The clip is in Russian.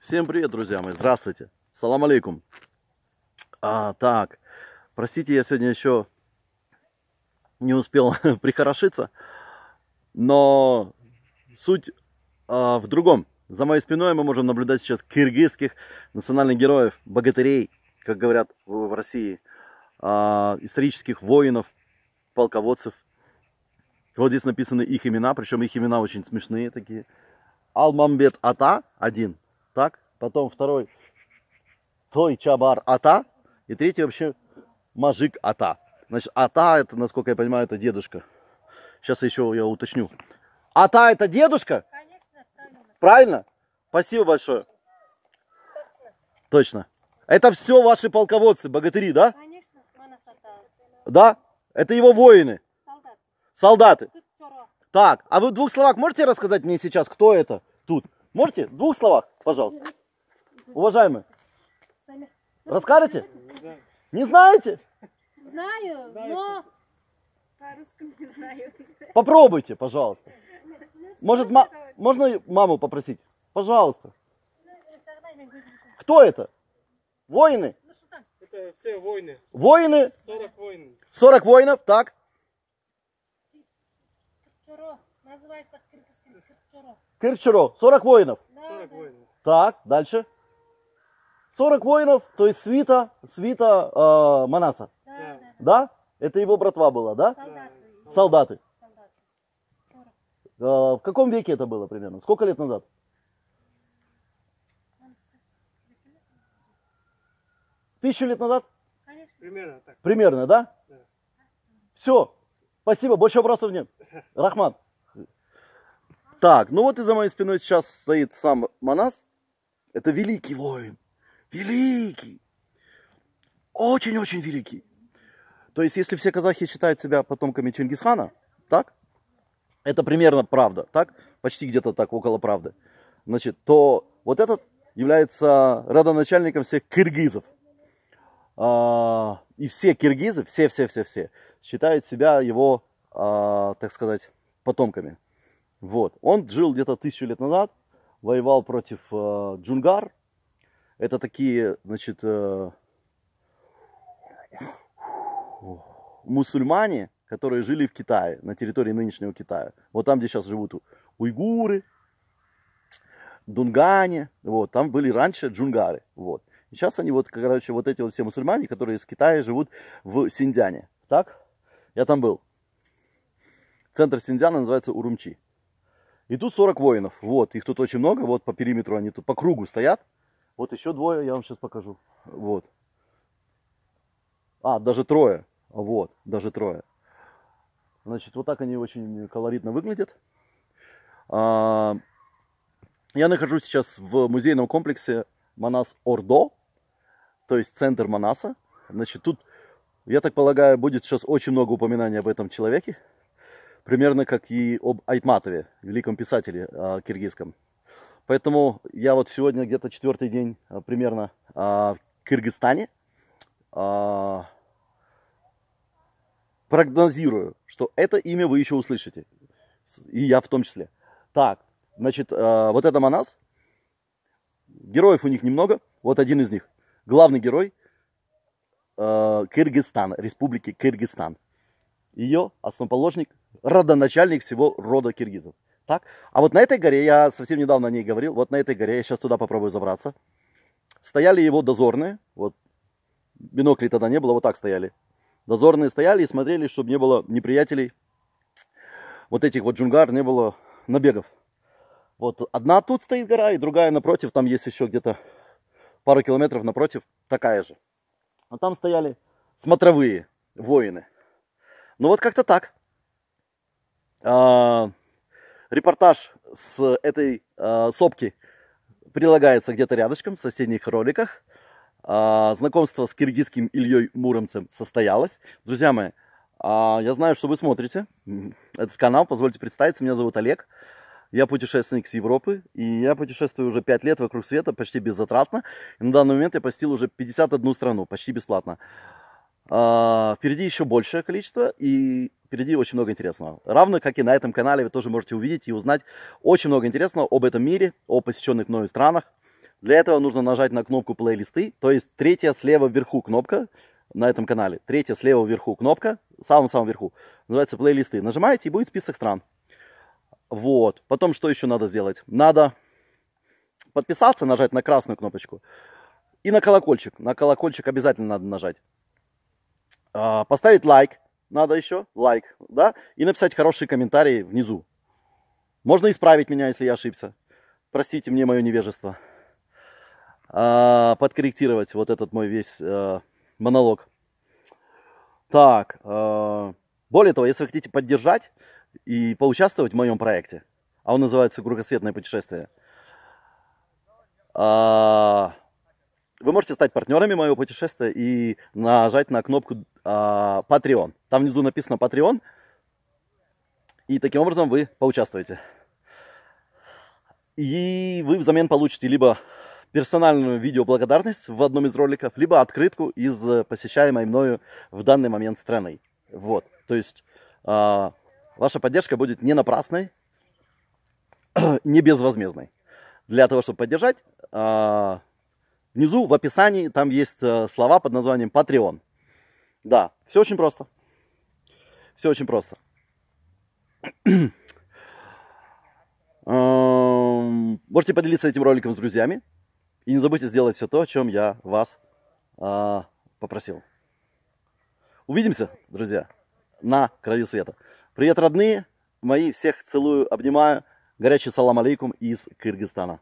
Всем привет, друзья мои! Здравствуйте! Салам алейкум! А, так, простите, я сегодня еще не успел прихорошиться, но суть а, в другом. За моей спиной мы можем наблюдать сейчас киргизских национальных героев, богатырей, как говорят в России, а, исторических воинов, полководцев. Вот здесь написаны их имена, причем их имена очень смешные такие. Алмамбет Ата, один, так, потом второй той чабар ата, и третий вообще мажик ата. Значит, ата это, насколько я понимаю, это дедушка. Сейчас еще я уточню. Ата это дедушка? Конечно, правильно. Правильно? Спасибо большое. Точно. Точно. Это все ваши полководцы, богатыри, да? Конечно, Да? Это его воины. Солдаты. Солдаты. Так, а вы в двух словах можете рассказать мне сейчас, кто это тут? Можете? В двух словах, пожалуйста. Уважаемые. Расскажете? Не знаете? Знаю, но по русски не знаю. Попробуйте, пожалуйста. Ну, Может, ма... можно маму попросить? Пожалуйста. Кто это? Воины? Это все воины. Воины? 40 воинов. 40 воинов, так. Называется кыргызский Керчеро, 40 воинов. 40 воинов. Так, дальше. 40 воинов, то есть свита, свита э, Манаса. Да. да? Это его братва была, да? Солдаты. Солдаты. Солдаты. Э, в каком веке это было примерно? Сколько лет назад? Тысячу лет назад? Конечно. Примерно так. Примерно, да? да. Все. Спасибо. Больше вопросов нет. Рахман. Так, ну вот и за моей спиной сейчас стоит сам Манас. Это великий воин. Великий. Очень-очень великий. То есть, если все казахи считают себя потомками Чингисхана, так? Это примерно правда, так? Почти где-то так, около правды. Значит, то вот этот является родоначальником всех киргизов. А, и все киргизы, все-все-все-все, считают себя его, а, так сказать, потомками. Вот. Он жил где-то тысячу лет назад, воевал против э, джунгар. Это такие, значит, э, мусульмане, которые жили в Китае, на территории нынешнего Китая. Вот там, где сейчас живут уйгуры, дунгане, вот, там были раньше джунгары, вот. И сейчас они вот, короче, вот эти вот все мусульмане, которые из Китая живут в Синдзяне, так? Я там был. Центр Синдзяна называется Урумчи. И тут 40 воинов. Вот, их тут очень много. Вот по периметру они тут по кругу стоят. Вот еще двое, я вам сейчас покажу. Вот. А, даже трое. Вот, даже трое. Значит, вот так они очень колоритно выглядят. А, я нахожусь сейчас в музейном комплексе Манас Ордо, то есть центр Манаса. Значит, тут, я так полагаю, будет сейчас очень много упоминаний об этом человеке примерно как и об Айтматове, великом писателе а, киргизском. Поэтому я вот сегодня где-то четвертый день а, примерно а, в Кыргызстане. Прогнозирую, что это имя вы еще услышите. И я в том числе. Так, значит, вот это Манас. Героев у них немного. Вот один из них. Главный герой Кыргызстана, республики Кыргызстан. Ее основоположник родоначальник всего рода киргизов. Так? А вот на этой горе, я совсем недавно о ней говорил, вот на этой горе, я сейчас туда попробую забраться, стояли его дозорные, вот биноклей тогда не было, вот так стояли. Дозорные стояли и смотрели, чтобы не было неприятелей, вот этих вот джунгар, не было набегов. Вот одна тут стоит гора, и другая напротив, там есть еще где-то пару километров напротив, такая же. А там стояли смотровые воины. Ну вот как-то так. А, репортаж с этой а, сопки прилагается где-то рядышком в соседних роликах. А, знакомство с киргизским Ильей Муромцем состоялось. Друзья мои, я знаю, что вы смотрите этот канал. Позвольте представиться, меня зовут Олег. Я путешественник с Европы, и я путешествую уже 5 лет вокруг света почти беззатратно. И на данный момент я посетил уже 51 страну, почти бесплатно. А, впереди еще большее количество, и впереди очень много интересного. Равно, как и на этом канале, вы тоже можете увидеть и узнать очень много интересного об этом мире, о посещенных мною странах. Для этого нужно нажать на кнопку плейлисты, то есть третья слева вверху кнопка на этом канале. Третья слева вверху кнопка, в самом-самом верху, называется плейлисты. Нажимаете, и будет список стран. Вот. Потом что еще надо сделать? Надо подписаться, нажать на красную кнопочку. И на колокольчик. На колокольчик обязательно надо нажать. А, поставить лайк, надо еще лайк, да, и написать хорошие комментарии внизу. Можно исправить меня, если я ошибся. Простите мне мое невежество. А, подкорректировать вот этот мой весь э, монолог. Так, э, более того, если вы хотите поддержать и поучаствовать в моем проекте, а он называется «Кругосветное путешествие», а, вы можете стать партнерами моего путешествия и нажать на кнопку э, а, Patreon. Там внизу написано Patreon, и таким образом вы поучаствуете. И вы взамен получите либо персональную видеоблагодарность в одном из роликов, либо открытку из посещаемой мною в данный момент страны. Вот, то есть э, ваша поддержка будет не напрасной, не безвозмездной. Для того, чтобы поддержать... Э, Внизу в описании там есть э, слова под названием Patreon. Да, все очень просто. Все очень просто. Эм, можете поделиться этим роликом с друзьями. И не забудьте сделать все то, о чем я вас э, попросил. Увидимся, друзья, на краю света. Привет, родные мои. Всех целую, обнимаю. Горячий салам алейкум из Кыргызстана.